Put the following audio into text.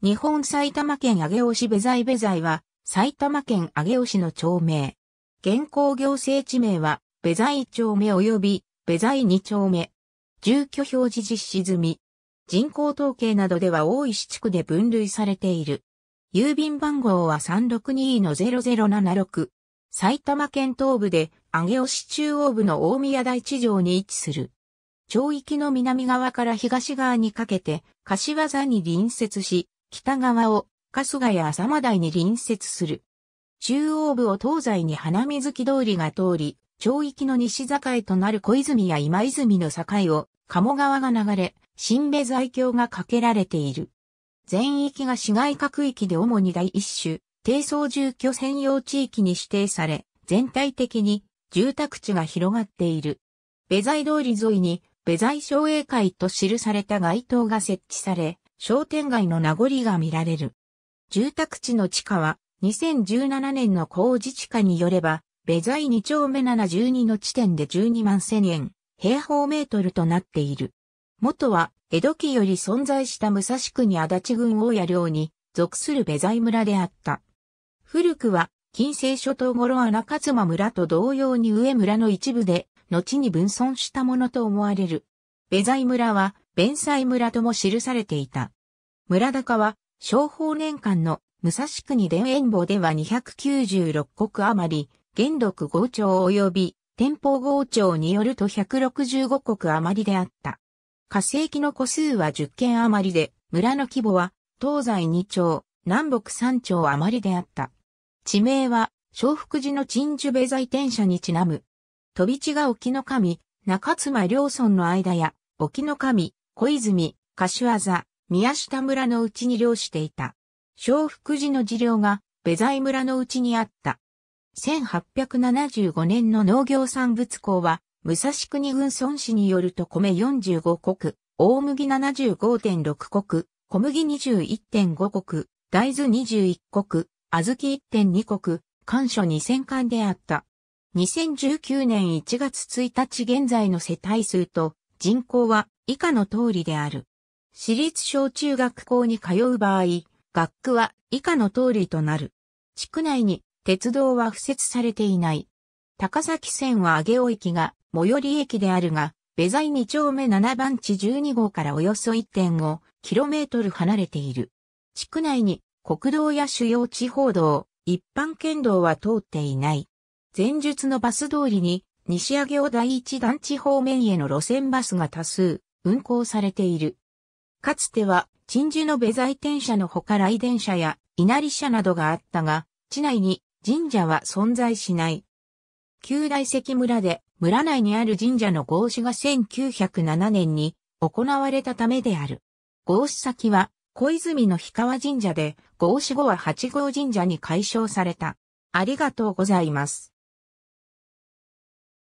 日本埼玉県上尾市部材部材は、埼玉県上尾市の町名。現行行政地名は、部材1丁目及び、部材2丁目。住居表示実施済み。人口統計などでは大石地区で分類されている。郵便番号は362-0076。埼玉県東部で、上尾市中央部の大宮台地上に位置する。町域の南側から東側にかけて、柏座に隣接し、北側を春日や浅間台に隣接する。中央部を東西に花水木通りが通り、町域の西境となる小泉や今泉の境を鴨川が流れ、新米在橋が架けられている。全域が市街各域で主に第一種、低層住居専用地域に指定され、全体的に住宅地が広がっている。米在通り沿いに、米在省商会と記された街灯が設置され、商店街の名残が見られる。住宅地の地下は2017年の工自治下によれば、ベザイ2丁目712の地点で12万1000円、平方メートルとなっている。元は、江戸期より存在した武蔵国足立郡大谷領に属するベザイ村であった。古くは、近世諸島頃穴勝間村と同様に上村の一部で、後に分村したものと思われる。ベザイ村は、弁済村とも記されていた。村高は、商法年間の武蔵国伝園坊では296国余り、元禄豪朝及び天保豪朝によると165国余りであった。火星期の個数は10件余りで、村の規模は東西2町、南北3町余りであった。地名は、昭福寺の鎮守部在天社にちなむ。飛び地が沖の神、中妻両村の間や、沖の神、小泉、柏座、宮下村のうちに漁していた。小福寺の寺療が、ベザイ村のうちにあった。1875年の農業産物校は、武蔵国軍村市によると米45国、大麦75.6国、小麦21.5国、大豆21国、小豆1.2国、干所2000巻であった。2019年1月1日現在の世帯数と人口は以下の通りである。私立小中学校に通う場合、学区は以下の通りとなる。地区内に鉄道は付設されていない。高崎線は上尾駅が最寄り駅であるが、ベザイ2丁目7番地12号からおよそ 1.5km 離れている。地区内に国道や主要地方道、一般県道は通っていない。前述のバス通りに西上尾第一団地方面への路線バスが多数、運行されている。かつては、鎮守の部在転車のほか来電車や稲荷車などがあったが、地内に神社は存在しない。旧大石村で村内にある神社の合祀が1907年に行われたためである。合祀先は小泉の氷川神社で合祀後は八号神社に改称された。ありがとうございます。